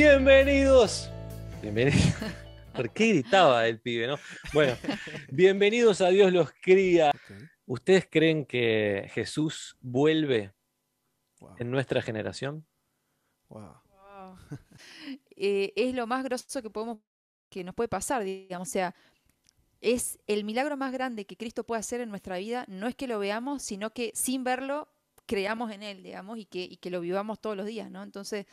Bienvenidos. ¿Por qué gritaba el pibe, no? Bueno, bienvenidos a Dios los cría. ¿Ustedes creen que Jesús vuelve en nuestra generación? Wow. Eh, es lo más grosso que podemos que nos puede pasar, digamos, o sea, es el milagro más grande que Cristo puede hacer en nuestra vida, no es que lo veamos, sino que sin verlo creamos en él, digamos, y que, y que lo vivamos todos los días, ¿no? Entonces,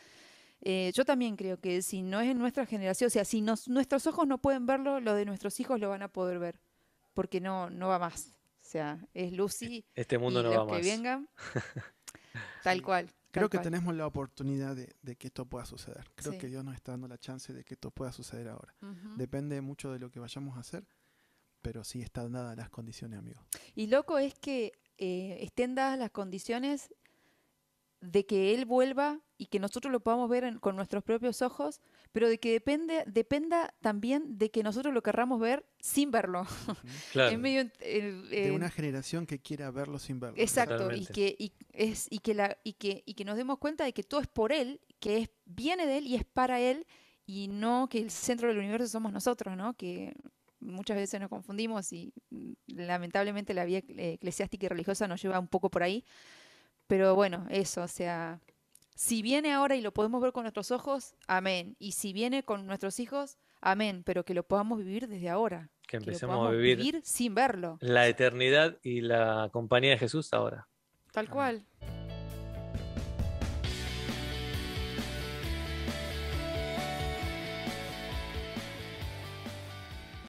eh, yo también creo que si no es en nuestra generación, o sea, si nuestros ojos no pueden verlo, lo de nuestros hijos lo van a poder ver, porque no, no va más. O sea, es Lucy. E-, este mundo y no los que vengan. tal cual. Creo que tenemos la oportunidad de, que esto pueda suceder. Creo que Dios nos está dando la chance de que esto pueda suceder ahora. Depende mucho de lo que vayamos a hacer, pero sí están dadas las condiciones, amigos. Y loco es que eh, estén dadas las condiciones de que Él vuelva y que nosotros lo podamos ver con nuestros propios ojos, pero de que depende, dependa también de que nosotros lo querramos ver sin verlo. Claro. de una generación que quiera verlo sin verlo. Exacto, y que, y, es, y, que la, y, que, que nos demos cuenta de que todo es por Él, que es, viene de Él y es para Él, y no que el centro del universo somos nosotros, ¿no? Que muchas veces nos confundimos y mm, lamentablemente la vía eclesiástica y religiosa nos lleva un poco por ahí. Pero bueno, eso, o sea, si viene ahora y lo podemos ver con nuestros ojos, amén. Y si viene con nuestros hijos, amén. Pero que lo podamos vivir desde ahora. Que empecemos a vivir, sin verlo. La eternidad y la compañía de Jesús ahora. Tal cual.